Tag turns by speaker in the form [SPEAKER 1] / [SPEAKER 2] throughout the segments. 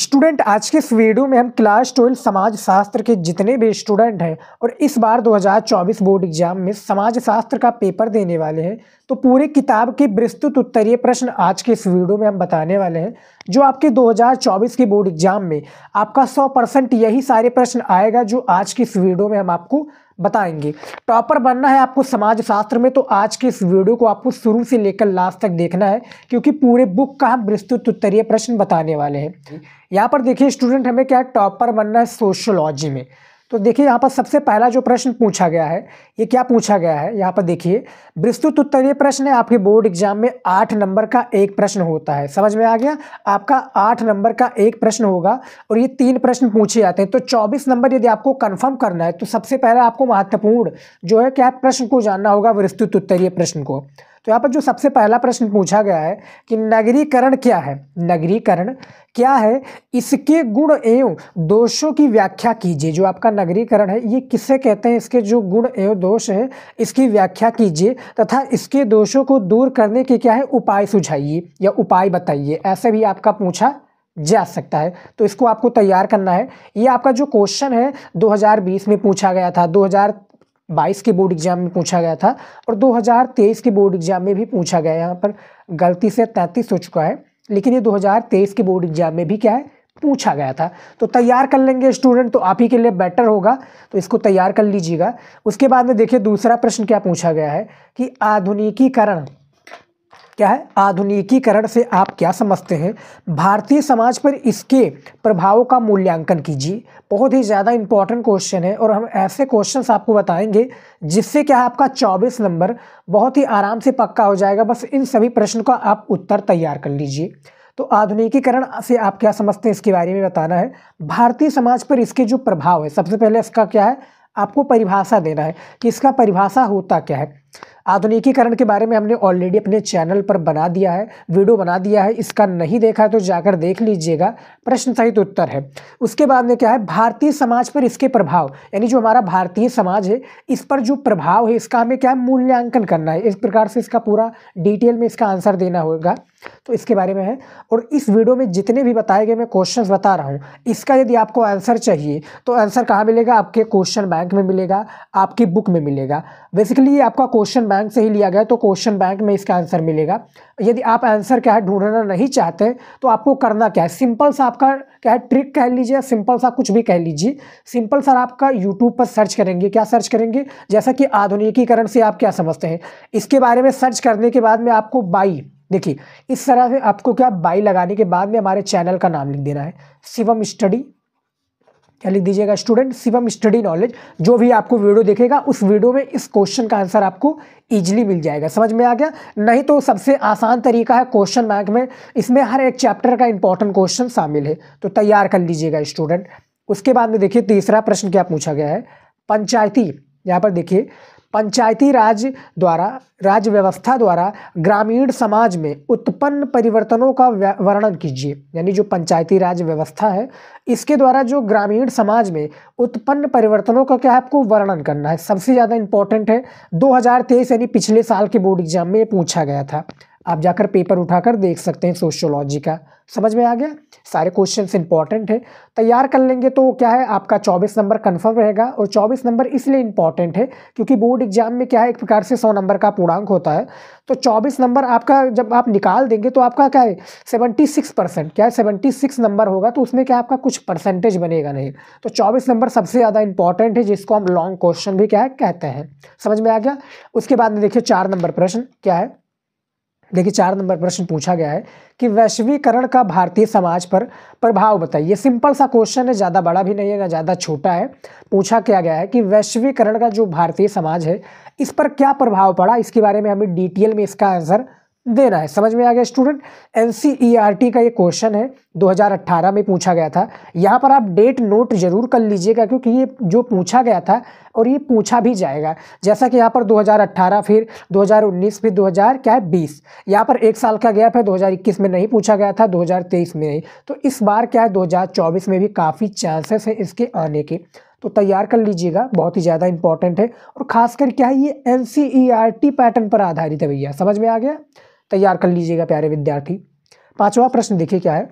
[SPEAKER 1] student आज के इस वीडियो में हम क्लास ट्वेल्व समाज शास्त्र के जितने भी स्टूडेंट हैं और इस बार 2024 बोर्ड एग्जाम में समाज शास्त्र का पेपर देने वाले हैं तो पूरे किताब के विस्तृत उत्तरीय प्रश्न आज के इस वीडियो में हम बताने वाले हैं जो आपके 2024 के बोर्ड एग्जाम में आपका 100 परसेंट यही सारे प्रश्न आएगा जो आज की इस वीडियो में हम आपको बताएंगे टॉपर बनना है आपको समाज शास्त्र में तो आज के इस वीडियो को आपको शुरू से लेकर लास्ट तक देखना है क्योंकि पूरे बुक का हम विस्तृत उत्तरीय प्रश्न बताने वाले हैं यहाँ पर देखिए स्टूडेंट हमें क्या टॉपर बनना है सोशोलॉजी में तो देखिए यहाँ पर सबसे पहला जो प्रश्न पूछा गया है ये क्या पूछा गया है यहाँ पर देखिए विस्तृत उत्तरीय प्रश्न है आपके बोर्ड एग्जाम में आठ नंबर का एक प्रश्न होता है समझ में आ गया आपका आठ नंबर का एक प्रश्न होगा और ये तीन प्रश्न पूछे जाते हैं तो चौबीस नंबर यदि आपको कन्फर्म करना है तो सबसे पहले आपको महत्वपूर्ण जो है क्या प्रश्न को जानना होगा विस्तृत उत्तरीय प्रश्न को तो यहाँ पर जो सबसे पहला प्रश्न पूछा गया है कि नगरीकरण क्या है नगरीकरण क्या है इसके गुण एवं दोषों की व्याख्या कीजिए जो आपका नगरीकरण है ये किससे कहते हैं इसके जो गुण एवं दोष हैं इसकी व्याख्या कीजिए तथा इसके दोषों को दूर करने के क्या है उपाय सुझाइए या उपाय बताइए ऐसे भी आपका पूछा जा सकता है तो इसको आपको तैयार करना है ये आपका जो क्वेश्चन है 2020 में पूछा गया था 2022 के बोर्ड एग्जाम में पूछा गया था और 2023 के बोर्ड एग्जाम में भी पूछा गया यहाँ पर गलती से तैंतीस हो चुका है लेकिन ये 2023 के बोर्ड एग्जाम में भी क्या है पूछा गया था तो तैयार कर लेंगे स्टूडेंट तो आप ही के लिए बेटर होगा तो इसको तैयार कर लीजिएगा उसके बाद में देखिए दूसरा प्रश्न क्या पूछा गया है कि आधुनिकीकरण क्या है आधुनिकीकरण से आप क्या समझते हैं भारतीय समाज पर इसके प्रभाव का मूल्यांकन कीजिए बहुत ही ज़्यादा इंपॉर्टेंट क्वेश्चन है और हम ऐसे क्वेश्चंस आपको बताएंगे जिससे क्या आपका 24 नंबर बहुत ही आराम से पक्का हो जाएगा बस इन सभी प्रश्नों का आप उत्तर तैयार कर लीजिए तो आधुनिकीकरण से आप क्या समझते हैं इसके बारे में बताना है भारतीय समाज पर इसके जो प्रभाव है सबसे पहले इसका क्या है आपको परिभाषा देना है कि इसका परिभाषा होता क्या है आधुनिकीकरण के बारे में हमने ऑलरेडी अपने चैनल पर बना दिया है वीडियो बना दिया है इसका नहीं देखा है तो जाकर देख लीजिएगा प्रश्न सहित उत्तर है उसके बाद में क्या है भारतीय समाज पर इसके प्रभाव यानी जो हमारा भारतीय समाज है इस पर जो प्रभाव है इसका हमें क्या मूल्यांकन करना है इस प्रकार से इसका पूरा डिटेल में इसका आंसर देना होगा तो इसके बारे में है और इस वीडियो में जितने भी बताए गए मैं क्वेश्चंस बता रहा हूँ इसका यदि आपको आंसर चाहिए तो आंसर कहाँ मिलेगा आपके क्वेश्चन बैंक में मिलेगा आपकी बुक में मिलेगा बेसिकली ये आपका क्वेश्चन बैंक से ही लिया गया तो क्वेश्चन बैंक में इसका आंसर मिलेगा यदि आप आंसर क्या है ढूंढना नहीं चाहते तो आपको करना क्या है सिंपल सा आपका क्या है ट्रिक कह लीजिए सिंपल सा कुछ भी कह लीजिए सिंपल सर आपका यूट्यूब पर सर्च करेंगे क्या सर्च करेंगे जैसा कि आधुनिकीकरण से आप क्या समझते हैं इसके बारे में सर्च करने के बाद में आपको बाई देखिए इस तरह से आपको क्या बाई लगाने के बाद में हमारे चैनल का नाम लिख देना है शिवम स्टडी क्या लिख दीजिएगा स्टूडेंट शिवम स्टडी नॉलेज जो भी आपको वीडियो देखेगा उस वीडियो में इस क्वेश्चन का आंसर आपको ईजिली मिल जाएगा समझ में आ गया नहीं तो सबसे आसान तरीका है क्वेश्चन बैंक में इसमें हर एक चैप्टर का इंपॉर्टेंट क्वेश्चन शामिल है तो तैयार कर लीजिएगा स्टूडेंट उसके बाद में देखिए तीसरा प्रश्न क्या पूछा गया है पंचायती यहाँ पर देखिए पंचायती राज द्वारा राज्य व्यवस्था द्वारा ग्रामीण समाज में उत्पन्न परिवर्तनों का वर्णन कीजिए यानी जो पंचायती राज व्यवस्था है इसके द्वारा जो ग्रामीण समाज में उत्पन्न परिवर्तनों का क्या है आपको वर्णन करना है सबसे ज़्यादा इंपॉर्टेंट है 2023 यानी पिछले साल के बोर्ड एग्जाम में पूछा गया था आप जाकर पेपर उठाकर देख सकते हैं सोशियोलॉजी का समझ में आ गया सारे क्वेश्चन इंपॉर्टेंट है तैयार कर लेंगे तो क्या है आपका 24 नंबर कंफर्म रहेगा और 24 नंबर इसलिए इंपॉर्टेंट है क्योंकि बोर्ड एग्जाम में क्या है एक प्रकार से 100 नंबर का पूर्णांक होता है तो 24 नंबर आपका जब आप निकाल देंगे तो आपका क्या है सिक्स परसेंट क्या है सिक्स नंबर होगा तो उसमें क्या आपका कुछ परसेंटेज बनेगा नहीं तो चौबीस नंबर सबसे ज़्यादा इंपॉर्टेंट है जिसको हम लॉन्ग क्वेश्चन भी क्या है कहते हैं समझ में आ गया उसके बाद में देखिए चार नंबर प्रश्न क्या है देखिए चार नंबर प्रश्न पूछा गया है कि वैश्वीकरण का भारतीय समाज पर प्रभाव बताइए सिंपल सा क्वेश्चन है ज़्यादा बड़ा भी नहीं है ना ज़्यादा छोटा है पूछा क्या गया है कि वैश्वीकरण का जो भारतीय समाज है इस पर क्या प्रभाव पड़ा इसके बारे में हमें डिटेल में इसका आंसर देना है समझ में आ गया स्टूडेंट एन e का ये क्वेश्चन है 2018 में पूछा गया था यहाँ पर आप डेट नोट जरूर कर लीजिएगा क्योंकि ये जो पूछा गया था और ये पूछा भी जाएगा जैसा कि यहाँ पर 2018 फिर 2019 फिर 2000 क्या है बीस यहाँ पर एक साल का गैप है 2021 में नहीं पूछा गया था 2023 में नहीं तो इस बार क्या है दो में भी काफ़ी चांसेस हैं इसके आने के तो तैयार कर लीजिएगा बहुत ही ज़्यादा इंपॉर्टेंट है और खासकर क्या है ये एन पैटर्न e पर आधारित है भैया समझ में आ गया तैयार कर लीजिएगा प्यारे विद्यार्थी पांचवा प्रश्न देखिए क्या है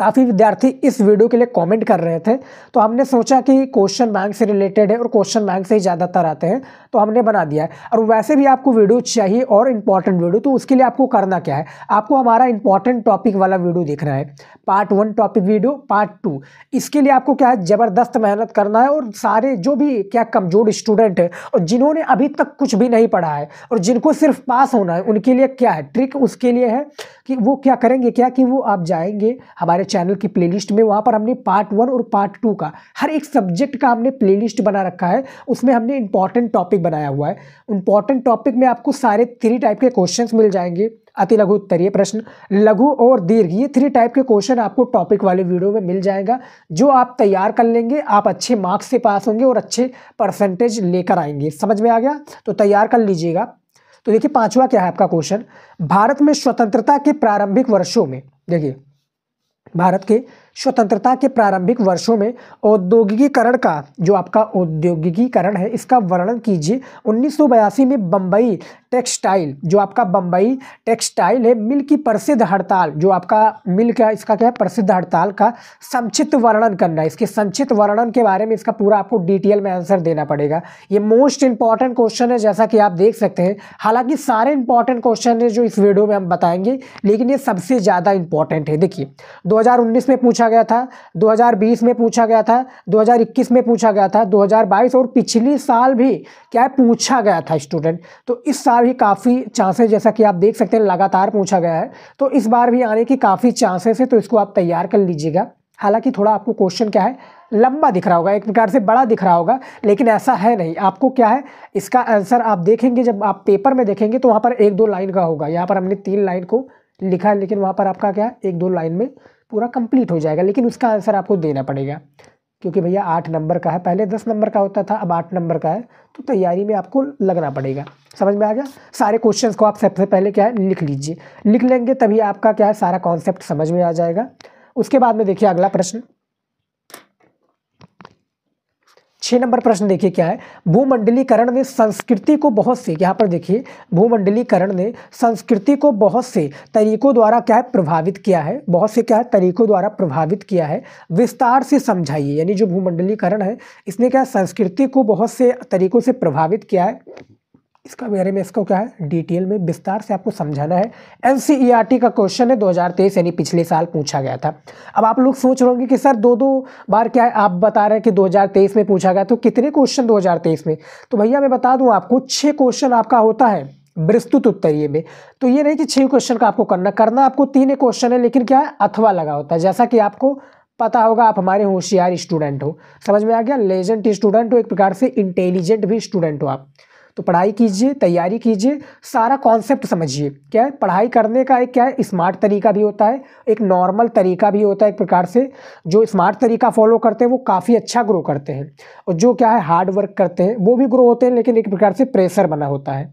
[SPEAKER 1] काफ़ी विद्यार्थी इस वीडियो के लिए कमेंट कर रहे थे तो हमने सोचा कि क्वेश्चन बैंक से रिलेटेड है और क्वेश्चन बैंक से ही ज़्यादातर आते हैं तो हमने बना दिया है और वैसे भी आपको वीडियो चाहिए और इंपॉर्टेंट वीडियो तो उसके लिए आपको करना क्या है आपको हमारा इंपॉर्टेंट टॉपिक वाला वीडियो देखना है part one topic video part two इसके लिए आपको क्या है ज़बरदस्त मेहनत करना है और सारे जो भी क्या कमज़ोर स्टूडेंट है और जिन्होंने अभी तक कुछ भी नहीं पढ़ा है और जिनको सिर्फ पास होना है उनके लिए क्या है ट्रिक उसके लिए है कि वो क्या करेंगे क्या कि वो आप जाएंगे हमारे चैनल की प्लेलिस्ट में वहाँ पर हमने पार्ट वन और पार्ट टू का हर एक सब्जेक्ट का हमने प्लेलिस्ट बना रखा है उसमें हमने इंपॉर्टेंट टॉपिक बनाया हुआ है इंपॉर्टेंट टॉपिक में आपको सारे थ्री टाइप के क्वेश्चन मिल जाएंगे अति लघु उत्तरीय प्रश्न लघु और दीर्घ ये थ्री टाइप के क्वेश्चन आपको टॉपिक वाले वीडियो में मिल जाएगा जो आप तैयार कर लेंगे आप अच्छे मार्क्स से पास होंगे और अच्छे परसेंटेज लेकर आएंगे समझ में आ गया तो तैयार कर लीजिएगा तो देखिए पांचवा क्या है आपका क्वेश्चन भारत में स्वतंत्रता के प्रारंभिक वर्षों में देखिए भारत के स्वतंत्रता के प्रारंभिक वर्षों में औद्योगिकीकरण का जो आपका औद्योगिकीकरण है इसका वर्णन कीजिए उन्नीस में बम्बई टेक्सटाइल जो आपका बम्बई टेक्सटाइल है मिल की प्रसिद्ध हड़ताल जो आपका मिल का इसका क्या है प्रसिद्ध हड़ताल का संक्षिप्त वर्णन करना है इसके संक्षिप्त वर्णन के बारे में इसका पूरा आपको डिटेल में आंसर देना पड़ेगा ये मोस्ट इंपॉर्टेंट क्वेश्चन है जैसा कि आप देख सकते हैं हालांकि सारे इंपॉर्टेंट क्वेश्चन है जो इस वीडियो में हम बताएंगे लेकिन ये सबसे ज़्यादा इंपॉर्टेंट है देखिए दो में पूछा पूछा गया था 2020 में पूछा गया था 2021 में पूछा गया था 2022 और पिछली साल भी क्या है पूछा गया था स्टूडेंट तो इस साल भी काफ़ी चांसेस जैसा कि आप देख सकते हैं लगातार पूछा गया है तो इस बार भी आने की काफ़ी चांसेस है तो इसको आप तैयार कर लीजिएगा हालांकि थोड़ा आपको क्वेश्चन क्या है लंबा दिख रहा होगा एक प्रकार से बड़ा दिख रहा होगा लेकिन ऐसा है नहीं आपको क्या है इसका आंसर आप देखेंगे जब आप पेपर में देखेंगे तो वहाँ पर एक दो लाइन का होगा यहाँ पर हमने तीन लाइन को लिखा है लेकिन वहाँ पर आपका क्या है एक दो लाइन में पूरा कंप्लीट हो जाएगा लेकिन उसका आंसर आपको देना पड़ेगा क्योंकि भैया आठ नंबर का है पहले दस नंबर का होता था अब आठ नंबर का है तो तैयारी में आपको लगना पड़ेगा समझ में आ गया सारे क्वेश्चंस को आप सबसे पहले क्या है लिख लीजिए लिख लेंगे तभी आपका क्या है सारा कॉन्सेप्ट समझ में आ जाएगा उसके बाद में देखिए अगला प्रश्न छः नंबर प्रश्न देखिए क्या है भूमंडलीकरण ने संस्कृति को बहुत से यहाँ पर देखिए भूमंडलीकरण ने संस्कृति को बहुत से तरीकों द्वारा क्या है प्रभावित किया है बहुत से क्या है तरीकों द्वारा प्रभावित किया है विस्तार से समझाइए यानी जो भूमंडलीकरण है इसने क्या संस्कृति को बहुत से तरीकों से प्रभावित किया है इसका बारे में इसको क्या है डिटेल में विस्तार से आपको समझाना है एन e का क्वेश्चन है 2023 यानी पिछले साल पूछा गया था अब आप लोग सोच रहे होंगे कि सर दो दो बार क्या है आप बता रहे हैं कि 2023 में पूछा गया तो कितने क्वेश्चन 2023 में तो भैया मैं बता दूं आपको छः क्वेश्चन आपका होता है विस्तृत उत्तरीय में तो ये नहीं कि छः क्वेश्चन का आपको करना करना आपको तीन क्वेश्चन है लेकिन क्या है अथवा लगा होता है जैसा कि आपको पता होगा आप हमारे होशियार स्टूडेंट हो समझ में आ गया लेजेंट स्टूडेंट हो एक प्रकार से इंटेलिजेंट भी स्टूडेंट हो आप तो पढ़ाई कीजिए तैयारी कीजिए सारा कॉन्सेप्ट समझिए क्या है पढ़ाई करने का एक क्या है स्मार्ट तरीका भी होता है एक नॉर्मल तरीका भी होता है एक प्रकार से जो स्मार्ट तरीका फॉलो करते हैं वो काफ़ी अच्छा ग्रो करते हैं और जो क्या है हार्ड वर्क करते हैं वो भी ग्रो होते हैं लेकिन एक प्रकार से प्रेशर बना होता है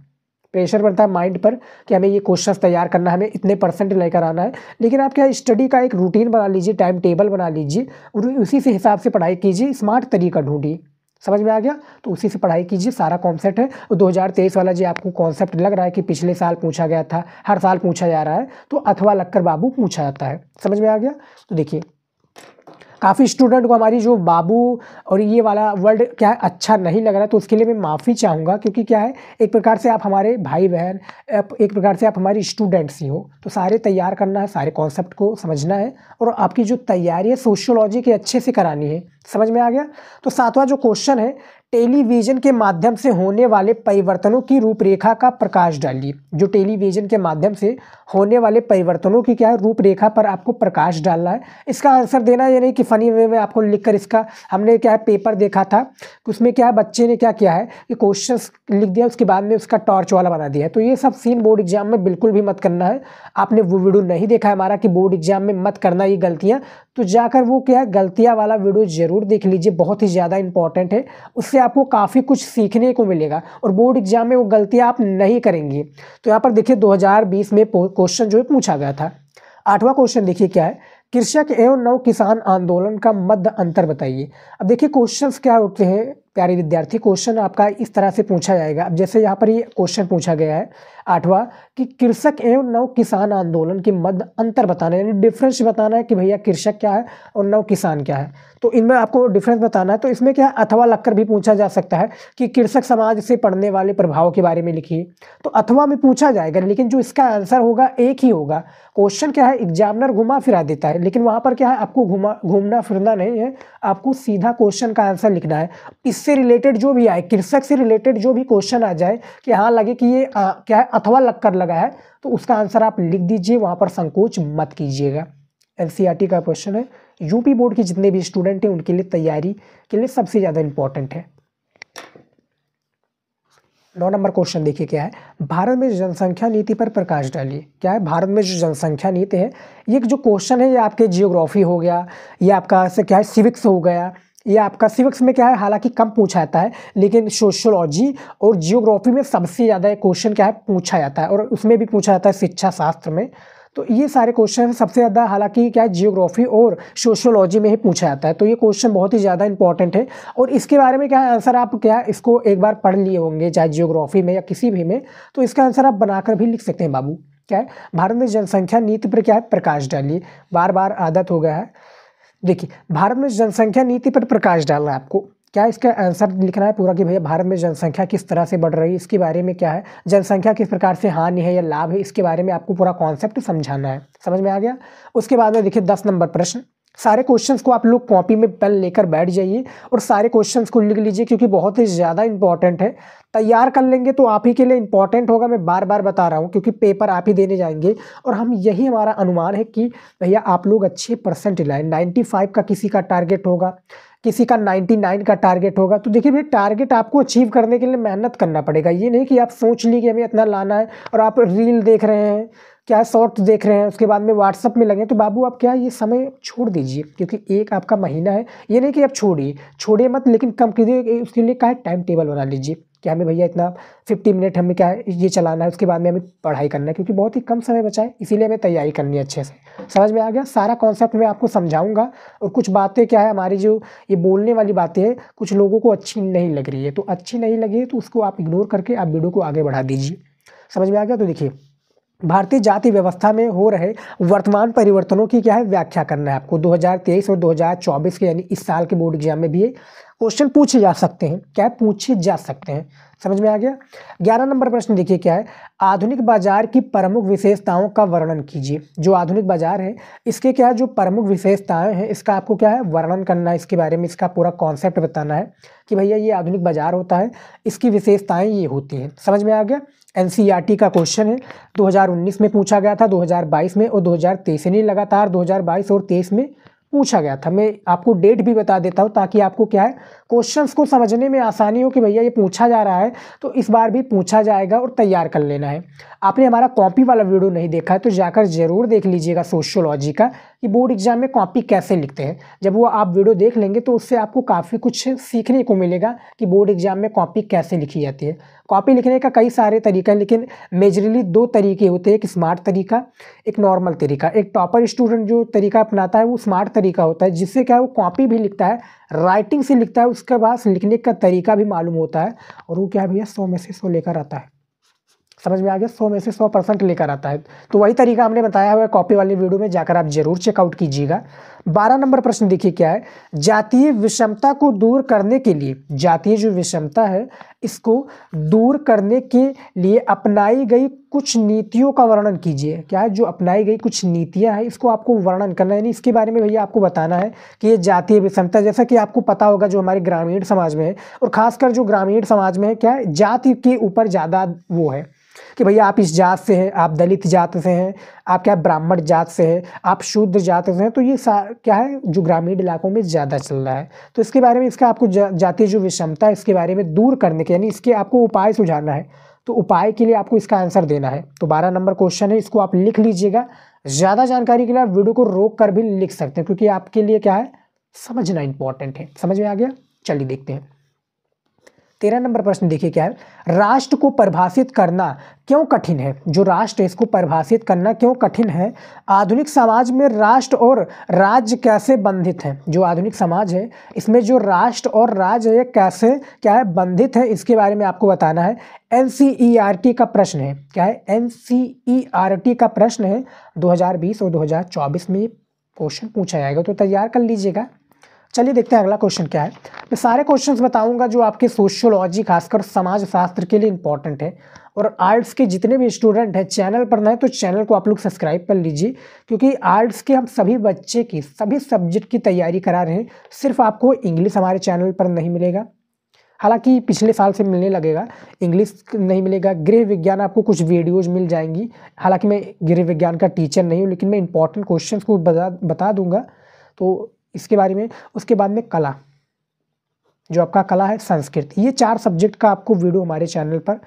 [SPEAKER 1] प्रेशर बनता है माइंड पर कि हमें ये क्वेश्चन तैयार करना है हमें इतने परसेंट लेकर आना है लेकिन आप क्या स्टडी का एक रूटीन बना लीजिए टाइम टेबल बना लीजिए उसी से हिसाब से पढ़ाई कीजिए स्मार्ट तरीका ढूंढिए समझ में आ गया तो उसी से पढ़ाई कीजिए सारा कॉन्सेप्ट है दो हज़ार तेईस वाला जो आपको कॉन्सेप्ट लग रहा है कि पिछले साल पूछा गया था हर साल पूछा जा रहा है तो अथवा लक्कर बाबू पूछा जाता है समझ में आ गया तो देखिए काफ़ी स्टूडेंट को हमारी जो बाबू और ये वाला वर्ड क्या है अच्छा नहीं लग रहा है तो उसके लिए मैं माफ़ी चाहूँगा क्योंकि क्या है एक प्रकार से आप हमारे भाई बहन एक प्रकार से आप हमारी स्टूडेंट्स ही हो तो सारे तैयार करना है सारे कॉन्सेप्ट को समझना है और आपकी जो तैयारी है सोशियोलॉजी की अच्छे से करानी है समझ में आ गया तो सातवां जो क्वेश्चन है टेलीविज़न के माध्यम से होने वाले परिवर्तनों की रूपरेखा का प्रकाश डालिए जो टेलीविज़न के माध्यम से होने वाले परिवर्तनों की क्या है रूपरेखा पर आपको प्रकाश डालना है इसका आंसर देना ये नहीं कि फ़नी वे में आपको लिखकर इसका हमने क्या है पेपर देखा था उसमें क्या है बच्चे ने क्या किया है कि क्वेश्चन लिख दिया उसके बाद में उसका टॉर्च वाला बना दिया है तो ये सब सीन बोर्ड एग्जाम में बिल्कुल भी मत करना है आपने वो वीडियो नहीं देखा है हमारा कि बोर्ड एग्जाम में मत करना ये गलतियाँ तो जाकर वो क्या है गलतियाँ वाला वीडियो जरूर ज़रूर देख लीजिए बहुत ही ज़्यादा इंपॉर्टेंट है उससे आपको काफ़ी कुछ सीखने को मिलेगा और बोर्ड एग्जाम में वो गलतियाँ आप नहीं करेंगे तो यहाँ पर देखिए 2020 में क्वेश्चन जो है पूछा गया था आठवां क्वेश्चन देखिए क्या है कृषक एवं नव किसान आंदोलन का मध्य अंतर बताइए अब देखिए क्वेश्चन क्या होते हैं प्यारे विद्यार्थी क्वेश्चन आपका इस तरह से पूछा जाएगा अब जैसे यहाँ पर ये क्वेश्चन पूछा गया है आठवां कि कृषक एवं नव किसान आंदोलन के मध्य अंतर बताना यानी डिफरेंस बताना है कि भैया कृषक क्या है और नव किसान क्या है तो इनमें आपको डिफरेंस बताना है तो इसमें क्या अथवा लगकर भी पूछा जा सकता है कि कृषक समाज से पढ़ने वाले प्रभाव के बारे में लिखिए तो अथवा में पूछा जाएगा लेकिन जो इसका आंसर होगा एक ही होगा क्वेश्चन क्या है एग्जामिनर घुमा फिरा देता है लेकिन वहाँ पर क्या है आपको घुमा घूमना फिरना नहीं है आपको सीधा क्वेश्चन का आंसर लिखना है इससे रिलेटेड जो भी आए कृषक से रिलेटेड जो भी क्वेश्चन आ जाए कि हाँ लगे कि ये क्या है अथवा लगकर लगा है तो उसका आंसर आप लिख दीजिए वहाँ पर संकोच मत कीजिएगा एन e का क्वेश्चन है यूपी बोर्ड के जितने भी स्टूडेंट हैं उनके लिए तैयारी के लिए सबसे ज़्यादा इंपॉर्टेंट है नौ नंबर क्वेश्चन देखिए क्या है भारत में जनसंख्या नीति पर प्रकाश डालिए क्या है भारत में जो जनसंख्या नीति है ये जो क्वेश्चन है ये आपके जियोग्राफी हो गया ये आपका से क्या है सिविक्स हो गया ये आपका सिविक्स में क्या है हालांकि कम पूछा जाता है लेकिन सोशोलॉजी और जियोग्राफी में सबसे ज़्यादा क्वेश्चन क्या है पूछा जाता है और उसमें भी पूछा जाता है शिक्षा शास्त्र में तो ये सारे क्वेश्चन सबसे ज़्यादा हालांकि क्या है जियोग्राफी और सोशियोलॉजी में ही पूछा जाता है तो ये क्वेश्चन बहुत ही ज़्यादा इंपॉर्टेंट है और इसके बारे में क्या आंसर आप क्या इसको एक बार पढ़ लिए होंगे चाहे जियोग्राफी में या किसी भी में तो इसका आंसर आप बनाकर भी लिख सकते हैं बाबू क्या है भारत में जनसंख्या नीति पर क्या है प्रकाश डालिए बार बार आदत हो गया है देखिए भारत में जनसंख्या नीति पर प्रकाश डालना है आपको क्या इसका आंसर लिखना है पूरा कि भैया भारत में जनसंख्या किस तरह से बढ़ रही है इसके बारे में क्या है जनसंख्या किस प्रकार से हानि है या लाभ है इसके बारे में आपको पूरा कॉन्सेप्ट समझाना है समझ में आ गया उसके बाद में देखिए दस नंबर प्रश्न सारे क्वेश्चंस को आप लोग कॉपी में पेन लेकर बैठ जाइए और सारे क्वेश्चंस को लिख लीजिए क्योंकि बहुत ही ज़्यादा इंपॉर्टेंट है तैयार कर लेंगे तो आप ही के लिए इंपॉर्टेंट होगा मैं बार बार बता रहा हूँ क्योंकि पेपर आप ही देने जाएंगे और हम यही हमारा अनुमान है कि भैया आप लोग अच्छे परसेंट लाएँ नाइन्टी का किसी का टारगेट होगा किसी का 99 का टारगेट होगा तो देखिए भाई टारगेट आपको अचीव करने के लिए मेहनत करना पड़ेगा ये नहीं कि आप सोच ली कि हमें इतना लाना है और आप रील देख रहे हैं क्या शॉर्ट देख रहे हैं उसके बाद में व्हाट्सअप में लगे तो बाबू आप क्या ये समय छोड़ दीजिए क्योंकि एक आपका महीना है ये नहीं कि आप छोड़िए छोड़िए मत लेकिन कम कीजिए उसके लिए क्या टाइम टेबल बना लीजिए कि हमें भैया इतना फिफ्टी मिनट हमें क्या ये चलाना है उसके बाद में हमें पढ़ाई करना है क्योंकि बहुत ही कम समय बचा है इसीलिए हमें तैयारी करनी है अच्छे से समझ में आ गया सारा कॉन्सेप्ट मैं आपको समझाऊंगा और कुछ बातें क्या है हमारी जो ये बोलने वाली बातें हैं कुछ लोगों को अच्छी नहीं लग रही है तो अच्छी नहीं लगी है तो उसको आप इग्नोर करके आप वीडियो को आगे बढ़ा दीजिए समझ में आ गया तो देखिए भारतीय जाति व्यवस्था में हो रहे वर्तमान परिवर्तनों की क्या है व्याख्या करना है आपको 2023 और 2024 के यानी इस साल के बोर्ड एग्जाम में भी क्वेश्चन पूछे जा सकते हैं क्या पूछे जा सकते हैं समझ में आ गया ग्यारह नंबर प्रश्न देखिए क्या है आधुनिक बाजार की प्रमुख विशेषताओं का वर्णन कीजिए जो आधुनिक बाजार है इसके क्या जो प्रमुख विशेषताएं हैं इसका आपको क्या है वर्णन करना है इसके बारे में इसका पूरा कॉन्सेप्ट बताना है कि भैया ये आधुनिक बाजार होता है इसकी विशेषताएं ये होती हैं समझ में आ गया एन e का क्वेश्चन है दो में पूछा गया था दो में और दो हज़ार लगातार दो और तेईस में पूछा गया था मैं आपको डेट भी बता देता हूँ ताकि आपको क्या है क्वेश्चंस को समझने में आसानी हो कि भैया ये पूछा जा रहा है तो इस बार भी पूछा जाएगा और तैयार कर लेना है आपने हमारा कॉपी वाला वीडियो नहीं देखा है तो जाकर ज़रूर देख लीजिएगा सोशियोलॉजी का कि बोर्ड एग्जाम में कॉपी कैसे लिखते हैं जब वो आप वीडियो देख लेंगे तो उससे आपको काफ़ी कुछ सीखने को मिलेगा कि बोर्ड एग्जाम में कॉपी कैसे लिखी जाती है कॉपी लिखने का कई सारे तरीक़े हैं लेकिन मेजरली दो तरीके होते हैं एक स्मार्ट तरीका एक नॉर्मल तरीका एक टॉपर स्टूडेंट जो तरीका अपनाता है वो स्मार्ट तरीका होता है जिससे क्या है वो कॉपी भी लिखता है राइटिंग से लिखता है उसके बाद लिखने का तरीका भी मालूम होता है और वो क्या भैया सौ में से सौ लेकर आता है समझ में आ गया सौ में से सौ परसेंट लेकर आता है तो वही तरीका हमने बताया हुआ है कॉपी वाली वीडियो में जाकर आप जरूर चेकआउट कीजिएगा बारह नंबर प्रश्न देखिए क्या है जातीय विषमता को दूर करने के लिए जातीय जो विषमता है इसको दूर करने के लिए अपनाई गई कुछ नीतियों का वर्णन कीजिए क्या है जो अपनाई गई कुछ नीतियाँ हैं इसको आपको वर्णन करना है यानी इसके बारे में भैया आपको बताना है कि ये जातीय विषमता जैसा कि आपको पता होगा जो हमारे ग्रामीण समाज में है और खासकर जो ग्रामीण समाज में है क्या है जाति के ऊपर ज़्यादा वो है कि भैया आप इस जात से हैं आप दलित जात से हैं आप क्या ब्राह्मण जात से हैं आप शूद्र जात से हैं तो ये क्या है जो ग्रामीण इलाकों में ज़्यादा चल रहा है तो इसके बारे में इसका आपको जातीय जो विषमता है इसके बारे में दूर करने के यानी इसके आपको उपाय सुझाना है तो उपाय के लिए आपको इसका आंसर देना है तो बारह नंबर क्वेश्चन है इसको आप लिख लीजिएगा ज़्यादा जानकारी के लिए आप वीडियो को रोक कर भी लिख सकते हैं क्योंकि आपके लिए क्या है समझना इंपॉर्टेंट है समझ में आ गया चलिए देखते हैं तेरह नंबर प्रश्न देखिए क्या है राष्ट्र को परिभाषित करना क्यों कठिन है जो राष्ट्र इसको परिभाषित करना क्यों कठिन है आधुनिक समाज में राष्ट्र और राज्य कैसे बंधित हैं जो आधुनिक समाज है इसमें जो राष्ट्र और राज्य है कैसे क्या है बंधित है इसके बारे में आपको बताना है एन का प्रश्न है क्या है एन का प्रश्न है दो और दो में क्वेश्चन पूछा जाएगा तो तैयार कर लीजिएगा चलिए देखते हैं अगला क्वेश्चन क्या है मैं सारे क्वेश्चन बताऊंगा जो आपके सोशियोलॉजी खासकर समाज शास्त्र के लिए इंपॉर्टेंट है और आर्ट्स के जितने भी स्टूडेंट हैं चैनल पर नए तो चैनल को आप लोग सब्सक्राइब कर लीजिए क्योंकि आर्ट्स के हम सभी बच्चे की सभी सब्जेक्ट की तैयारी करा रहे हैं सिर्फ आपको इंग्लिश हमारे चैनल पर नहीं मिलेगा हालांकि पिछले साल से मिलने लगेगा इंग्लिश नहीं मिलेगा गृह विज्ञान आपको कुछ वीडियोज मिल जाएंगी हालांकि मैं गृह विज्ञान का टीचर नहीं हूँ लेकिन मैं इंपॉर्टेंट क्वेश्चन को बता बता दूंगा तो इसके बारे में उसके बाद में कला जो आपका कला है संस्कृत ये चार सब्जेक्ट का आपको वीडियो हमारे चैनल पर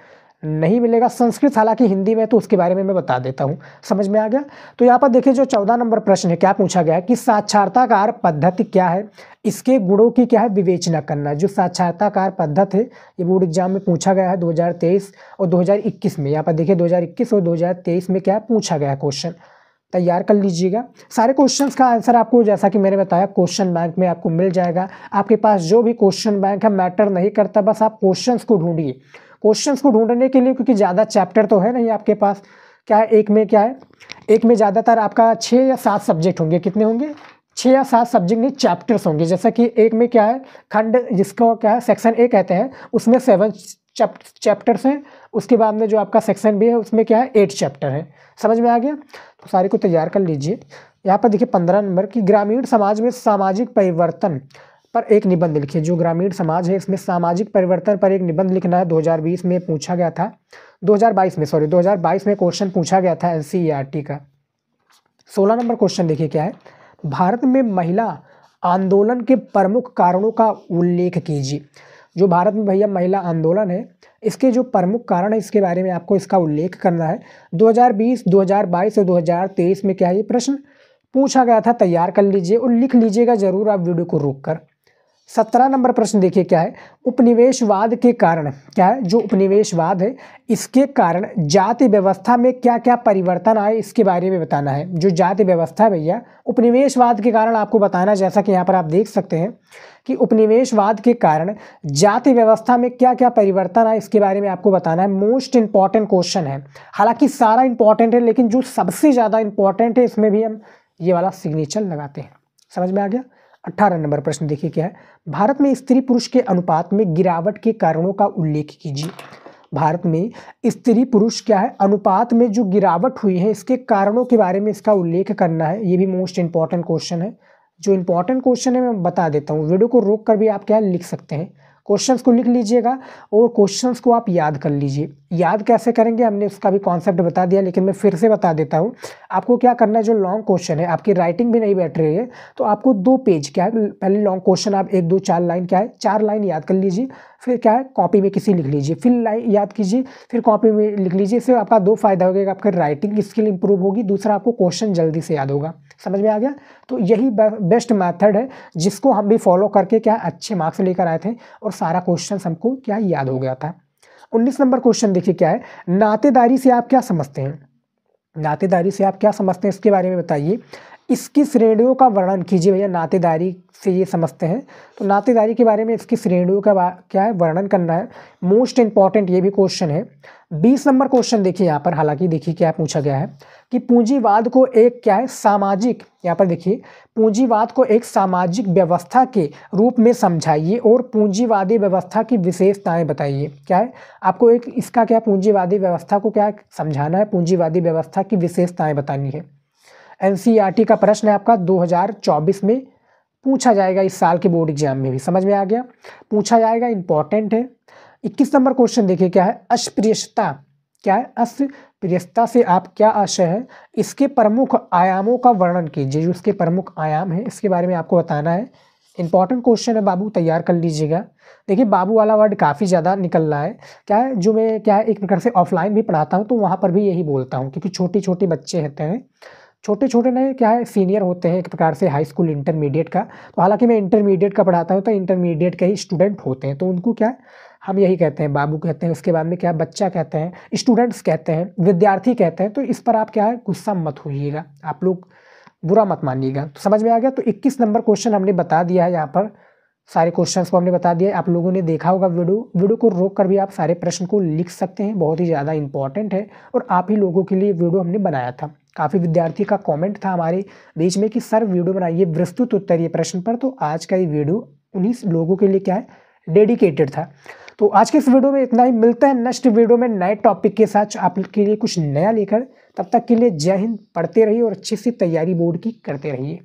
[SPEAKER 1] नहीं मिलेगा संस्कृत हालांकि हिंदी में तो उसके बारे में मैं बता देता हूँ समझ में आ गया तो यहाँ पर देखिए जो चौदह नंबर प्रश्न है क्या पूछा गया कि साक्षरताकार पद्धति क्या है इसके गुणों की क्या है विवेचना करना जो साक्षरताकार पद्धति है ये बोर्ड एग्जाम में पूछा गया है 2023 और 2021 में यहाँ पर देखिए 2021 और 2023 में क्या पूछा गया क्वेश्चन तैयार कर लीजिएगा सारे क्वेश्चंस का आंसर आपको जैसा कि मैंने बताया क्वेश्चन बैंक में आपको मिल जाएगा आपके पास जो भी क्वेश्चन बैंक है मैटर नहीं करता बस आप क्वेश्चंस को ढूंढिए क्वेश्चंस को ढूंढने के लिए क्योंकि ज़्यादा चैप्टर तो है नहीं आपके पास क्या है एक में क्या है एक में ज़्यादातर आपका छः या सात सब्जेक्ट होंगे कितने होंगे छः या सात सब्जेक्ट नहीं चैप्टर्स होंगे जैसा कि एक में क्या है खंड जिसको क्या है सेक्शन ए कहते हैं उसमें सेवन चैप्टर्स हैं उसके बाद में जो आपका सेक्शन भी है उसमें क्या है एट चैप्टर है समझ में आ गया तो सारे को तैयार कर लीजिए यहाँ पर देखिए पंद्रह नंबर की ग्रामीण समाज में सामाजिक परिवर्तन पर एक निबंध लिखिए जो ग्रामीण समाज है इसमें सामाजिक परिवर्तन पर एक निबंध लिखना है 2020 में पूछा गया था 2022 में सॉरी 2022 में क्वेश्चन पूछा गया था एन e का सोलह नंबर क्वेश्चन देखिए क्या है भारत में महिला आंदोलन के प्रमुख कारणों का उल्लेख कीजिए जो भारत में भैया महिला आंदोलन है इसके जो प्रमुख कारण है इसके बारे में आपको इसका उल्लेख करना है 2020, 2022 और 2023 में क्या ये प्रश्न पूछा गया था तैयार कर लीजिए और लिख लीजिएगा ज़रूर आप वीडियो को रोक कर सत्रह नंबर प्रश्न देखिए क्या है उपनिवेशवाद के कारण क्या है जो उपनिवेशवाद है इसके कारण जाति व्यवस्था में क्या क्या परिवर्तन आए इसके बारे में बताना है जो जाति व्यवस्था है भैया उपनिवेशवाद के कारण आपको बताना जैसा कि यहाँ पर आप देख सकते हैं कि उपनिवेशवाद के कारण जाति व्यवस्था में क्या क्या परिवर्तन आए इसके बारे में आपको बताना है मोस्ट इंपॉर्टेंट क्वेश्चन है हालांकि सारा इंपॉर्टेंट है लेकिन जो सबसे ज़्यादा इंपॉर्टेंट है इसमें भी हम ये वाला सिग्नेचर लगाते हैं समझ में आ गया अट्ठारह नंबर प्रश्न देखिए क्या है भारत में स्त्री पुरुष के अनुपात में गिरावट के कारणों का उल्लेख कीजिए भारत में स्त्री पुरुष क्या है अनुपात में जो गिरावट हुई है इसके कारणों के बारे में इसका उल्लेख करना है ये भी मोस्ट इंपॉर्टेंट क्वेश्चन है जो इंपॉर्टेंट क्वेश्चन है मैं बता देता हूँ वीडियो को रोक कर भी आप क्या लिख सकते हैं क्वेश्चंस को लिख लीजिएगा और क्वेश्चंस को आप याद कर लीजिए याद कैसे करेंगे हमने उसका भी कॉन्सेप्ट बता दिया लेकिन मैं फिर से बता देता हूँ आपको क्या करना है जो लॉन्ग क्वेश्चन है आपकी राइटिंग भी नहीं बैठ रही है तो आपको दो पेज क्या है पहले लॉन्ग क्वेश्चन आप एक दो चार लाइन क्या है चार लाइन याद कर लीजिए फिर क्या है कॉपी में किसी लिख लीजिए फिर लाइन याद कीजिए फिर कॉपी में लिख लीजिए इससे आपका दो फायदा होगा आपकी राइटिंग स्किल इंप्रूव होगी दूसरा आपको क्वेश्चन जल्दी से याद होगा समझ में आ गया तो यही बेस्ट मैथड है जिसको हम भी फॉलो करके क्या अच्छे मार्क्स लेकर आए थे और सारा क्वेश्चन हमको क्या याद हो गया था उन्नीस नंबर क्वेश्चन देखिए क्या है नातेदारी से आप क्या समझते हैं नातेदारी से आप क्या समझते हैं इसके बारे में बताइए इसकी श्रेणियों का वर्णन कीजिए भैया नातेदारी से ये समझते हैं तो नातेदारी के बारे में इसकी श्रेणियों का क्या है वर्णन करना है मोस्ट इंपॉर्टेंट ये भी क्वेश्चन है बीस नंबर क्वेश्चन देखिए यहाँ पर हालांकि देखिए क्या पूछा गया है कि पूंजीवाद को एक क्या है सामाजिक यहाँ पर देखिए पूंजीवाद को एक सामाजिक व्यवस्था के रूप में समझाइए और पूंजीवादी व्यवस्था की विशेषताएं बताइए क्या है आपको एक इसका क्या पूंजीवादी व्यवस्था को क्या समझाना है पूंजीवादी व्यवस्था की विशेषताएं बतानी है एन का प्रश्न है आपका दो में पूछा जाएगा इस साल के बोर्ड एग्जाम में भी समझ में आ गया पूछा जाएगा इंपॉर्टेंट है इक्कीस नंबर क्वेश्चन देखिए क्या है अस्पृश्यता क्या है प्रियस्ता से आप क्या आशय है इसके प्रमुख आयामों का वर्णन कीजिए जो इसके प्रमुख आयाम है इसके बारे में आपको बताना है इंपॉर्टेंट क्वेश्चन है बाबू तैयार कर लीजिएगा देखिए बाबू वाला वर्ड काफ़ी ज़्यादा निकल रहा है क्या है जो मैं क्या है एक प्रकार से ऑफलाइन भी पढ़ाता हूँ तो वहाँ पर भी यही बोलता हूँ क्योंकि छोटे छोटे बच्चे रहते हैं छोटे छोटे ना क्या है सीनियर होते हैं एक प्रकार से हाई स्कूल इंटरमीडिएट का तो हालांकि मैं इंटरमीडिएट का पढ़ाता हूँ तो इंटरमीडिएट के ही स्टूडेंट होते हैं तो उनको क्या है हम यही कहते हैं बाबू कहते हैं उसके बाद में क्या बच्चा कहते हैं स्टूडेंट्स कहते हैं विद्यार्थी कहते हैं तो इस पर आप क्या है गुस्सा मत होइएगा आप लोग बुरा मत मानिएगा तो समझ में आ गया तो इक्कीस नंबर क्वेश्चन हमने बता दिया है यहाँ पर सारे क्वेश्चंस को हमने बता दिया आप लोगों ने देखा होगा वीडियो वीडियो को रोक कर भी आप सारे प्रश्न को लिख सकते हैं बहुत ही ज़्यादा इंपॉर्टेंट है और आप ही लोगों के लिए वीडियो हमने बनाया था काफ़ी विद्यार्थी का कमेंट था हमारे बीच में कि सर वीडियो बनाइए विस्तृत उत्तरीय प्रश्न पर तो आज का ये वीडियो उन्हीं लोगों के लिए क्या है डेडिकेटेड था तो आज के इस वीडियो में इतना ही मिलता है नेक्स्ट वीडियो में नए टॉपिक के साथ आपके लिए कुछ नया लेकर तब तक के लिए जय हिंद पढ़ते रहिए और अच्छे से तैयारी बोर्ड की करते रहिए